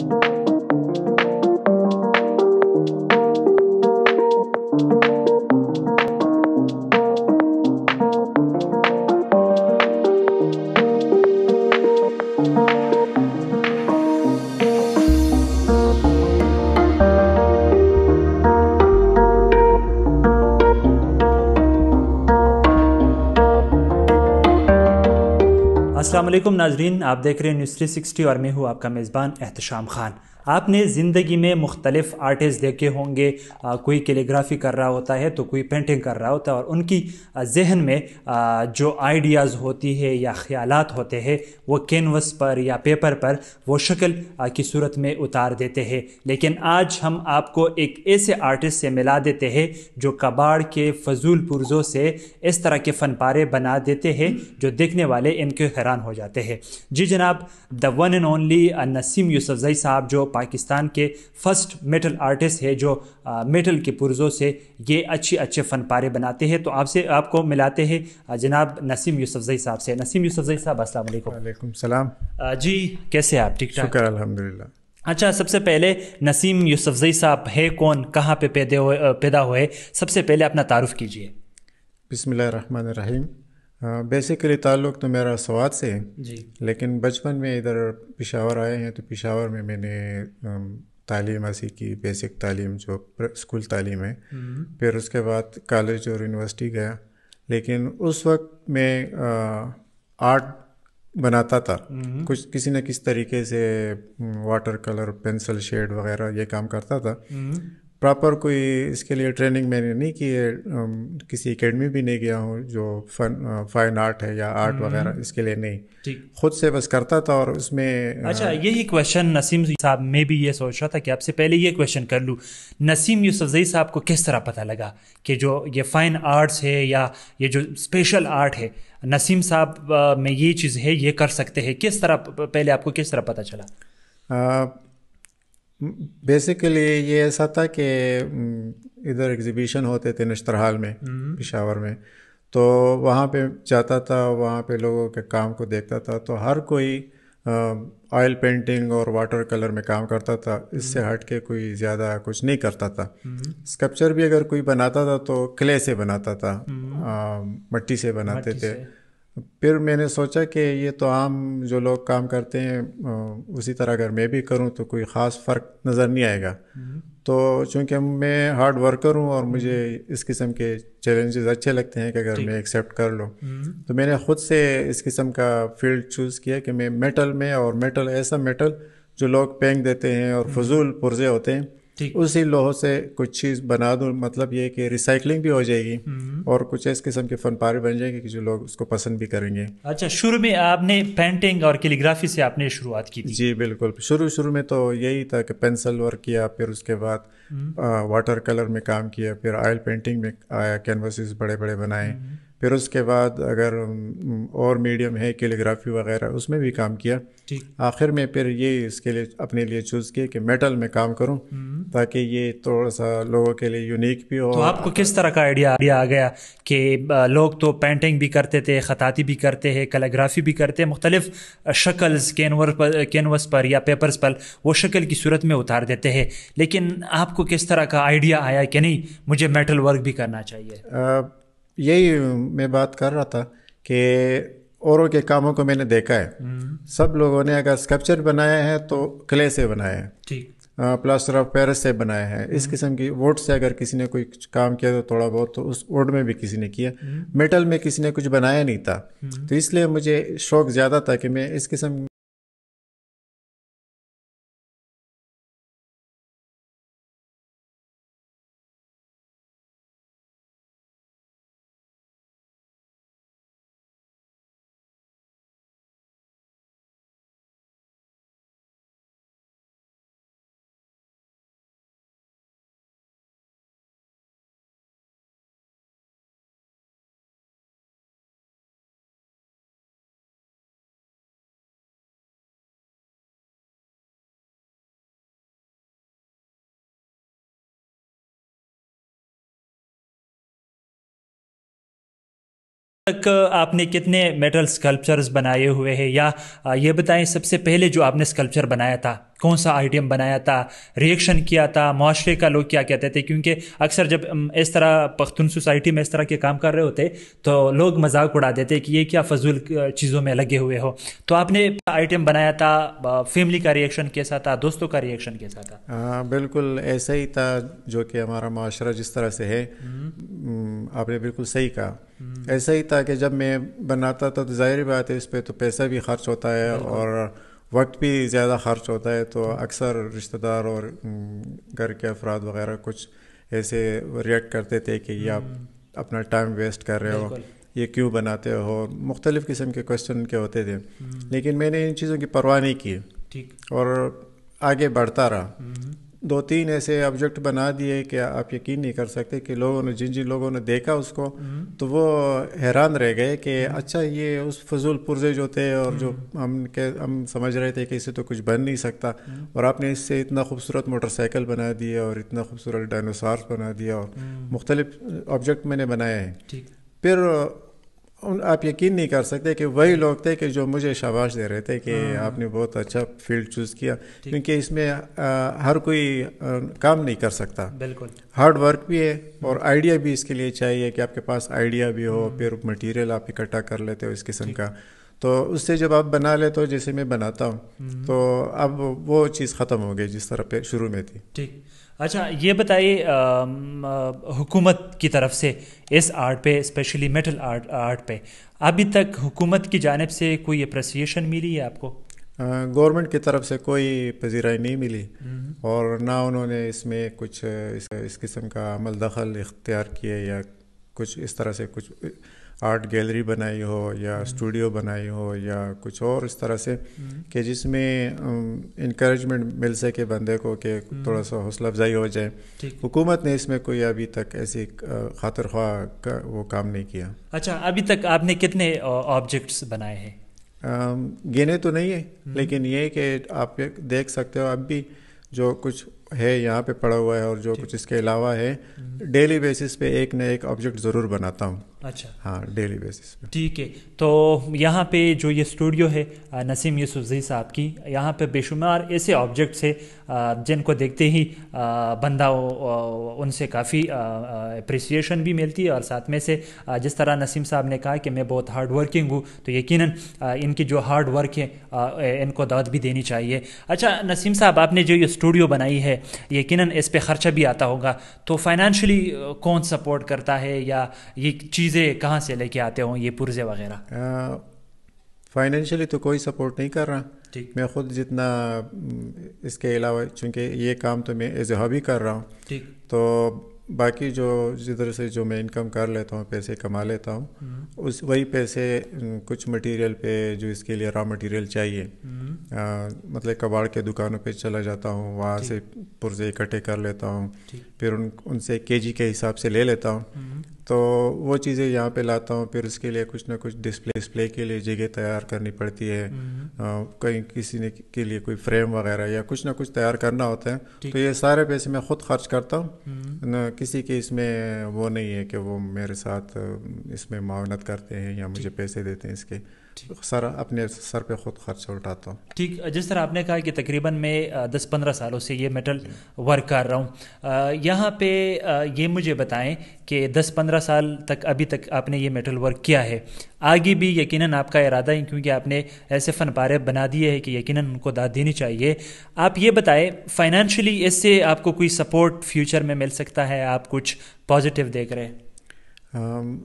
Thank you. नाजरीन आप देख रहे हैं न्यूज़ थ्री सिक्सटी और मैं हूँ आपका मेज़बान एहतशाम खान आपने ज़िंदगी में मुख्तलिफ़ आर्टिस्ट देखे होंगे कोई कैलीग्राफी कर रहा होता है तो कोई पेंटिंग कर रहा होता है और उनकी जहन में जो आइडियाज़ होती है या ख्याल होते हैं वो कैनवस पर या पेपर पर वो शक्ल की सूरत में उतार देते हैं लेकिन आज हम आपको एक ऐसे आर्टिस्ट से मिला देते हैं जो कबाड़ के फजूल पुरजों से इस तरह के फन पारे बना देते हैं जो देखने वाले इनके हैरान हो जाते हैं जी जनाब the one and only Naseem Yousafzai साहब जो पाकिस्तान के फर्स्ट मेटल आर्टिस्ट है जो आ, मेटल के पुर्ज़ों से ये अच्छे अच्छे फन पारे बनाते हैं तो आपसे आपको मिलाते हैं जनाब नसीम यूसुफजई साहब से नसीम यूसुफजई साहब अस्सलाम सलाम जी कैसे आप ठीक ठाक अलहमदिल्ला अच्छा सबसे पहले नसीम यूसुफजई साहब है कौन कहाँ पे पैदे हुए पैदा हुए सबसे पहले अपना तारुफ़ कीजिए बिसमीम बेसिकली ताल्लुक़ तो मेरा सवाद से है जी लेकिन बचपन में इधर पिशावर आए हैं तो पिशावर में मैंने तालीम हासिल की बेसिक तालीम जो स्कूल तालीम है हम्म। फिर उसके बाद कॉलेज और यूनिवर्सिटी गया लेकिन उस वक्त मैं आर्ट बनाता था हम्म। कुछ किसी न किसी तरीके से वाटर कलर पेंसिल शेड वगैरह ये काम करता था हम्म। प्रॉपर कोई इसके लिए ट्रेनिंग मैंने नहीं की है किसी एकेडमी भी नहीं गया हूँ जो फन फाइन आर्ट है या आर्ट हम्म। वगैरह इसके लिए नहीं खुद से बस करता था और उसमें अच्छा यही क्वेश्चन नसीम साहब मैं भी ये सोच रहा था कि आपसे पहले ये क्वेश्चन कर लूँ नसीम यूसुफजई साहब को किस तरह पता लगा कि जो ये फाइन आर्ट्स है या ये जो स्पेशल आर्ट है नसीम साहब में ये चीज़ है ये कर सकते हैं किस तरह पहले आपको किस तरह पता चला बेसिकली ये ऐसा था कि इधर एग्जीबिशन होते थे नश्तर हाल में हम्म। पिशावर में तो वहाँ पे जाता था वहाँ पे लोगों के काम को देखता था तो हर कोई ऑयल पेंटिंग और वाटर कलर में काम करता था इससे हम्म। हट के कोई ज़्यादा कुछ नहीं करता था स्कल्पचर हम्म। भी अगर कोई बनाता था तो क्ले से बनाता था मट्टी से बनाते थे फिर मैंने सोचा कि ये तो आम जो लोग काम करते हैं उसी तरह अगर मैं भी करूं तो कोई ख़ास फ़र्क नज़र नहीं आएगा हम्म। तो चूंकि मैं हार्ड वर्कर हूँ और मुझे हम्म। इस किस्म के चैलेंजेस अच्छे लगते हैं कि अगर मैं एक्सेप्ट कर लूँ हम्म। तो मैंने ख़ुद से इस किस्म का फील्ड चूज़ किया कि मैं मेटल में और मेटल ऐसा मेटल जो लोग पेंक देते हैं और फजूल पुरजे होते हैं ठीक उसी लोहो से कुछ चीज़ बना दूँ मतलब ये कि रिसाइकलिंग भी हो जाएगी हम्म। और कुछ इस किस्म के फन पारे बन जाएंगे कि जो लोग उसको पसंद भी करेंगे अच्छा शुरू में आपने पेंटिंग और कैलीग्राफी से आपने शुरुआत की थी। जी बिल्कुल शुरू शुरू में तो यही था कि पेंसिल वर्क किया फिर उसके बाद वाटर हम्म। कलर में काम किया फिर ऑयल पेंटिंग में आया कैनवास बड़े बड़े बनाए हम्म। फिर उसके बाद अगर और मीडियम है कैलीग्राफी वगैरह उसमें भी काम किया आखिर में फिर ये इसके लिए अपने लिए चूज़ किया कि मेटल में काम करूं हम्म। ताकि ये थोड़ा सा लोगों के लिए यूनिक भी हो तो आपको किस तरह का आइडिया आइडिया आ गया कि लोग तो पेंटिंग भी करते थे खताती भी करते हैं कैलीग्राफी भी करते हैं मुख्तलिफ शक्ल्स कैनवर पर कैनवस पर या पेपर्स पर वो शक्ल की सूरत में उतार देते हैं लेकिन आपको किस तरह का आइडिया आया कि नहीं मुझे मेटल वर्क भी करना चाहिए यही मैं बात कर रहा था कि औरों के कामों को मैंने देखा है हम्म। सब लोगों ने अगर स्कल्पचर बनाया है तो क्ले से बनाया है प्लास्टर ऑफ पेरिस से बनाया है इस हम्म। किस्म की वोट से अगर किसी ने कोई काम किया तो थोड़ा बहुत तो उस वोट में भी किसी ने किया मेटल हम्म। में किसी ने कुछ बनाया नहीं था तो इसलिए मुझे शौक ज़्यादा था कि मैं इस किस्म तक आपने कितने मेटल स्कल्पचर्स बनाए हुए हैं या ये बताएं सबसे पहले जो आपने स्कल्पचर बनाया था कौन सा आइडियम बनाया था रिएक्शन किया था माशरे का लोग क्या कहते थे क्योंकि अक्सर जब इस तरह पख्तून सोसाइटी में इस तरह के काम कर रहे होते तो लोग मजाक उड़ा देते कि ये क्या फजूल चीज़ों में लगे हुए हो तो आपने आइटम बनाया था फैमिली का रिएक्शन कैसा था दोस्तों का रिएक्शन कैसा था आ, बिल्कुल ऐसा ही था जो कि हमारा माशरा जिस तरह से है हम्म। आपने बिल्कुल सही कहा हम्म। ऐसा ही था कि जब मैं बनाता था तो जाहिर बात है इस पर तो पैसा भी खर्च होता है और वक्त भी ज़्यादा खर्च होता है तो अक्सर रिश्तेदार और हम्म, घर के अफराद वगैरह कुछ ऐसे रिएक्ट करते थे कि ये आप हम्म। अपना टाइम वेस्ट कर रहे हो ये क्यों बनाते हो मुख्तलिफ़ किस्म के क्वेश्चन के होते थे लेकिन मैंने इन चीज़ों की परवाह नहीं की ठीक और आगे बढ़ता रहा दो तीन ऐसे ऑब्जेक्ट बना दिए कि आप यकीन नहीं कर सकते कि लोगों ने जिन जिन लोगों ने देखा उसको हम्म। तो वो हैरान रह गए कि अच्छा ये उस फजूल पुरजे जो थे और जो हम्म। हम के हम समझ रहे थे कि इससे तो कुछ बन नहीं सकता हम्म। और आपने इससे इतना खूबसूरत मोटरसाइकिल बना दिया और इतना खूबसूरत डायनासार बना दिया और मुख्तलिफ ऑब्जेक्ट मैंने बनाए हैं फिर उन आप यकीन नहीं कर सकते कि वही लोग थे कि जो मुझे शाबाश दे रहे थे कि हाँ, हाँ। आपने बहुत अच्छा फील्ड चूज़ किया क्योंकि इसमें आ, हर कोई आ, काम नहीं कर सकता बिल्कुल हार्ड वर्क भी है और आइडिया भी इसके लिए चाहिए कि आपके पास आइडिया भी हो हम्म। फिर मटेरियल आप इकट्ठा कर लेते हो इस किस्म का तो उससे जब आप बना लेते हो जैसे मैं बनाता हूँ हम्म। तो अब वो चीज़ ख़त्म हो गई जिस तरह पे शुरू में थी ठीक अच्छा ये बताइए हुकूमत की तरफ से इस आर्ट पे स्पेशली मेटल आर्ट आर्ट पे अभी तक हुकूमत की जानब से कोई अप्रसिएशन मिली है आपको गवर्नमेंट की तरफ से कोई पजीराई नहीं मिली नहीं। हम्म। और ना उन्होंने इसमें कुछ इस, इस किस्म का अमल दखल इख्तियार किए या कुछ इस तरह से कुछ आर्ट गैलरी बनाई हो या हम्म। स्टूडियो बनाई हो या कुछ और इस तरह से हम्म। कि जिसमें इंक्रेजमेंट मिल सके बंदे को कि हम्म। थोड़ा सा हौसला अफजाई हो जाए हुकूमत ने इसमें कोई अभी तक ऐसी खातर खा का वो काम नहीं किया अच्छा अभी तक आपने कितने ऑब्जेक्ट्स बनाए हैं गिने तो नहीं है लेकिन ये कि आप देख सकते हो अब भी जो कुछ है यहाँ पे पड़ा हुआ है और जो कुछ इसके अलावा है डेली बेसिस पे एक न एक ऑब्जेक्ट ज़रूर बनाता हूँ अच्छा हाँ डेली बेसिस पे ठीक है तो यहाँ पे जो ये स्टूडियो है नसीम यूसुफी साहब की यहाँ पे बेशुमार ऐसे ऑब्जेक्ट्स है जिनको देखते ही बंदा उनसे काफ़ी अप्रिसिएशन भी मिलती है और साथ में से जिस तरह नसीम साहब ने कहा कि मैं बहुत हार्ड वर्किंग हूँ तो यकीन इनकी जो हार्ड वर्क है इनको दाद भी देनी चाहिए अच्छा नसीम साहब आपने जो ये स्टूडियो बनाई है यकीन इस पर ख़र्चा भी आता होगा तो फाइनेंशली कौन सपोर्ट करता है या ये चीज़ें कहाँ से लेके आते हों ये पुर्जे वगैरह फाइनेंशियली तो कोई सपोर्ट नहीं कर रहा ठीक मैं खुद जितना इसके अलावा चूंकि ये काम तो मैं एज ए हॉबी कर रहा हूँ ठीक तो बाकी जो जिधर से जो मैं इनकम कर लेता हूँ पैसे कमा लेता हूँ हम्म। उस वही पैसे कुछ मटेरियल पे जो इसके लिए रॉ मटेरियल चाहिए हम्म। आ, मतलब कबाड़ के दुकानों पे चला जाता हूँ वहाँ से पुरजे इकट्ठे कर लेता हूँ फिर उन उनसे केजी के हिसाब से ले लेता हूँ हम्म। तो वो चीज़ें यहाँ पे लाता हूँ फिर उसके लिए कुछ ना कुछ डिस्प्ले डिस्प्ले के लिए जगह तैयार करनी पड़ती है हम्म। कहीं किसी ने के लिए कोई फ्रेम वगैरह या कुछ ना कुछ तैयार करना होता है तो ये सारे पैसे मैं खुद खर्च करता हूँ हम्म। ना किसी के इसमें वो नहीं है कि वो मेरे साथ इसमें मावनत करते हैं या मुझे पैसे देते हैं इसके सर अपने सर पे खुद खर्च उठाता हूँ ठीक जिस तरह आपने कहा कि तकरीबन मैं दस पंद्रह सालों से ये मेटल वर्क कर रहा हूँ यहाँ पे ये मुझे बताएं कि दस पंद्रह साल तक अभी तक आपने ये मेटल वर्क किया है आगे भी यकीनन आपका इरादा है क्योंकि आपने ऐसे फन पारे बना दिए हैं कि यकीनन उनको दाद देनी चाहिए आप ये बताएं फाइनेंशियली इससे आपको कोई सपोर्ट फ्यूचर में मिल सकता है आप कुछ पॉजिटिव देख रहे हैं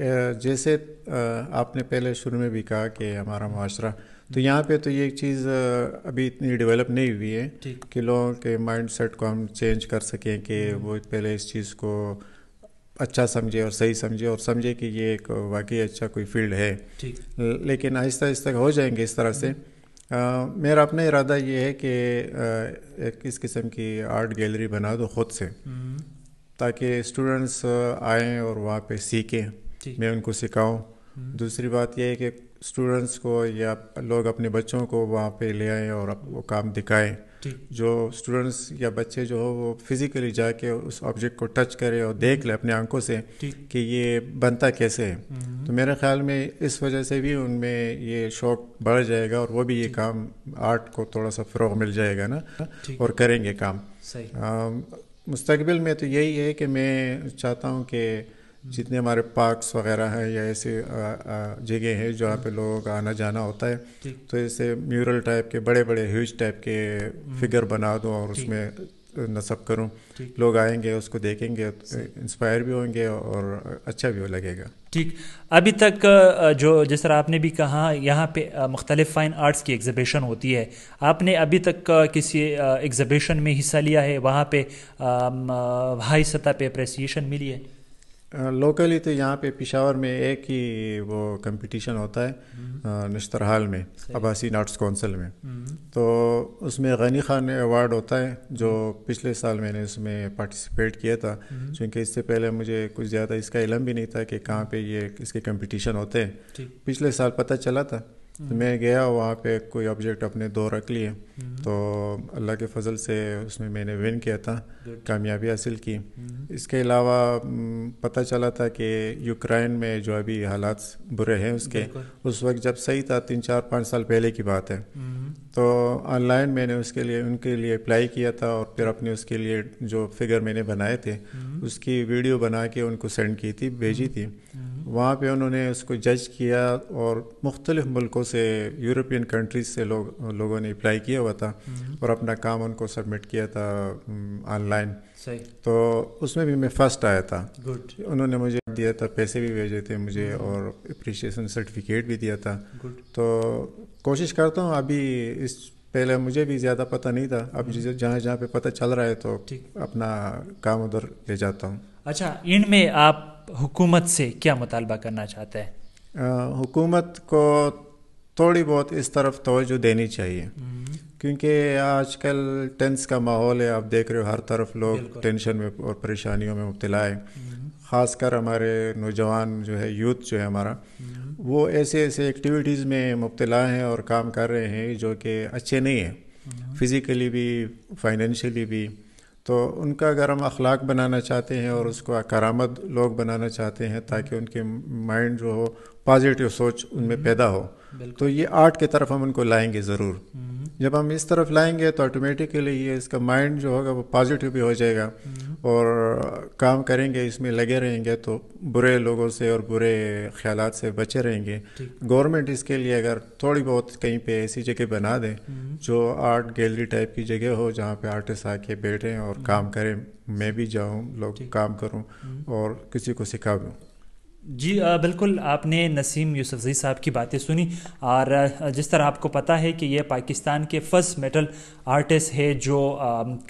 जैसे आपने पहले शुरू में भी कहा कि हमारा माशरा तो यहाँ पे तो ये एक चीज़ अभी इतनी डेवलप नहीं हुई है कि लोगों के माइंड सेट को हम चेंज कर सकें कि हम्म। वो पहले इस चीज़ को अच्छा समझे और सही समझे और समझे कि ये एक वाकई अच्छा कोई फील्ड है लेकिन आहिस्ता आहिस्ता हो जाएंगे इस तरह से आ, हम्म। मेरा अपना इरादा ये है कि एक इस किस्म की आर्ट गैलरी बना दो ख़ुद से हम्म। ताकि स्टूडेंट्स आएँ और वहाँ पे सीखें मैं उनको सिखाऊँ हम्म। दूसरी बात यह है कि स्टूडेंट्स को या लोग अपने बच्चों को वहाँ पे ले आएँ और वो काम दिखाएं जो स्टूडेंट्स या बच्चे जो हो वो फिज़िकली जाके उस ऑब्जेक्ट को टच करें और देख लें अपने आंखों से कि ये बनता कैसे है हम्म। तो मेरे ख्याल में इस वजह से भी उनमें ये शौक़ बढ़ जाएगा और वो भी ये काम आर्ट को थोड़ा सा फ़रोग मिल जाएगा ना और करेंगे काम मुस्तबिल में तो यही है कि मैं चाहता हूँ कि जितने हमारे पार्क्स वगैरह हैं या ऐसे जगह है जहाँ पे लोगों का आना जाना होता है तो ऐसे म्यूरल टाइप के बड़े बड़े ह्यूज टाइप के हम्म। फिगर बना दूँ और उसमें नसब करूँ लोग आएंगे उसको देखेंगे इंस्पायर भी होंगे और अच्छा भी हो लगेगा ठीक अभी तक जो जिस तरह आपने भी कहा यहाँ पे मुख्तलिफ फ़ाइन आर्ट्स की एग्ज़िबिशन होती है आपने अभी तक किसी एग्ज़िबिशन में हिस्सा लिया है वहाँ पे हाई सतह पे अप्रेसिएशन मिली है लोकली तो यहाँ पे पिशावर में एक ही वो कंपटीशन होता है हम्म। नश्तरहाल में अबासी आर्ट्स कौंसिल में हम्म। तो उसमें गनी खान अवार्ड होता है जो हम्म। पिछले साल मैंने उसमें पार्टिसिपेट किया था क्योंकि इससे पहले मुझे कुछ ज़्यादा इसका इलम भी नहीं था कि कहाँ पे ये इसके कंपटीशन होते हैं पिछले साल पता चला था तो मैं गया वहाँ पे कोई ऑब्जेक्ट अपने दो रख लिए हम्म। तो अल्लाह के फजल से उसमें मैंने विन किया था कामयाबी हासिल की हम्म। इसके अलावा हम्म, पता चला था कि यूक्रेन में जो अभी हालात बुरे हैं उसके उस वक्त जब सही था तीन चार पाँच साल पहले की बात है तो ऑनलाइन मैंने उसके लिए उनके लिए अप्लाई किया था और फिर अपने उसके लिए जो फिगर मैंने बनाए थे उसकी वीडियो बना के उनको सेंड की थी भेजी थी वहाँ पे उन्होंने उसको जज किया और मुख्तलिफ मुल्कों से यूरोपियन कंट्रीज से लोग लोगों ने अप्लाई किया हुआ था हम्म। और अपना काम उनको सबमिट किया था ऑनलाइन तो उसमें भी मैं फ़र्स्ट आया था गुड उन्होंने मुझे दिया था पैसे भी भेजे थे मुझे हम्म। और अप्रिशिएशन सर्टिफिकेट भी दिया था गुड तो कोशिश करता हूँ अभी इस पहले मुझे भी ज़्यादा पता नहीं था अब हम्म। जहाँ जहाँ पे पता चल रहा है तो अपना काम उधर ले जाता हूँ अच्छा इनमें आप हुकूमत से क्या मुतालबा करना चाहते हैं हुकूमत को थोड़ी बहुत इस तरफ तोजो देनी चाहिए हम्म। क्योंकि आजकल टेंस का माहौल है आप देख रहे हो हर तरफ लोग टेंशन में और परेशानियों में मुबतला है हम्म। ख़ासकर हमारे नौजवान जो है यूथ जो है हमारा हम्म। वो ऐसे ऐसे एक्टिविटीज़ में मुबतला हैं और काम कर रहे हैं जो कि अच्छे नहीं हैं फिज़िकली भी फाइनेंशली भी तो उनका अगर हम अखलाक बनाना चाहते हैं और उसको करामद लोग बनाना चाहते हैं ताकि उनके माइंड जो हो पॉजिटिव सोच उनमें हम्म। पैदा हो तो ये आर्ट की तरफ हम उनको लाएंगे ज़रूर हम्म। जब हम इस तरफ लाएंगे तो ऑटोमेटिकली ये इसका माइंड जो होगा वो पॉजिटिव भी हो जाएगा हम्म। और काम करेंगे इसमें लगे रहेंगे तो बुरे लोगों से और बुरे ख्याल से बचे रहेंगे गवर्नमेंट इसके लिए अगर थोड़ी बहुत कहीं पे ऐसी जगह बना दे हम्म। जो आर्ट गैलरी टाइप की जगह हो जहाँ पे आर्टिस्ट आके बैठें और काम करें मैं भी जाऊँ लोग काम करूँ और किसी को सिखा दूँ जी आ, बिल्कुल आपने नसीम यूसुफजई साहब की बातें सुनी और जिस तरह आपको पता है कि ये पाकिस्तान के फर्स्ट मेटल आर्टिस्ट है जो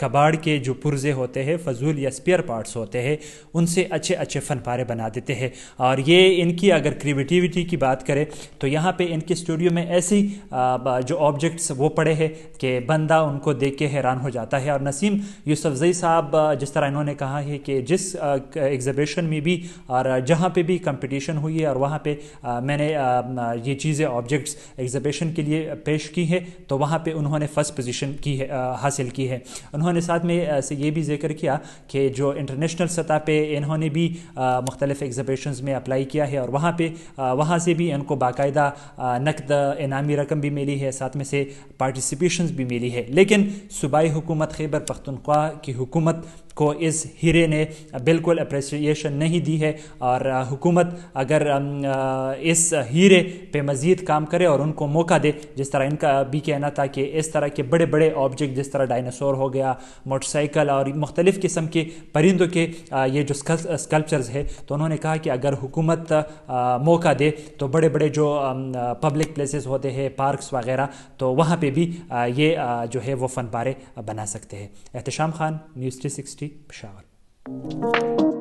कबाड़ के जो पुर्जे होते हैं फजूल या स्पेयर पार्ट्स होते हैं उनसे अच्छे अच्छे फन पारे बना देते हैं और ये इनकी अगर क्रिएटिविटी की बात करें तो यहाँ पे इनके स्टूडियो में ऐसी जो ऑब्जेक्ट्स वो पड़े हैं कि बंदा उनको देख के हैरान हो जाता है और नसीम यूसुफजई साहब जिस तरह इन्होंने कहा है कि जिस एग्ज़िबिशन में भी और जहाँ पर भी कंपटीशन हुई है और वहाँ पे आ, मैंने आ, ये चीज़ें ऑब्जेक्ट्स एग्जिबिशन के लिए पेश की है तो वहाँ पे उन्होंने फर्स्ट पोजीशन की है आ, हासिल की है उन्होंने साथ में से ये भी जिक्र किया कि जो इंटरनेशनल सतह पे इन्होंने भी मुख्तलिफ एग्जिबिशन में अप्लाई किया है और वहाँ पर वहाँ से भी इनको बाकायदा नकद इनामी रकम भी मिली है साथ में से पार्टिसिपेशन भी मिली है लेकिन सूबाई हुकूमत खैबर पख्तनख्वा की हुकूमत को इस हीरे ने बिल्कुल अप्रिसिएशन नहीं दी है और हुकूमत अगर इस हीरे पे मज़ीद काम करे और उनको मौका दे जिस तरह इनका भी कहना था कि इस तरह के बड़े बड़े ऑब्जेक्ट जिस तरह डायनासोर हो गया मोटरसाइकिल और मुख्तलिफ़ किस्म के परिंदों के ये जो स्कल्पचर्स है तो उन्होंने कहा कि अगर हुकूमत मौका दे तो बड़े बड़े जो पब्लिक प्लेसेस होते हैं पार्कस वगैरह तो वहाँ पर भी ये जो है वो पारे बना सकते हैं एहतम Khan news three sixty nächste Schar.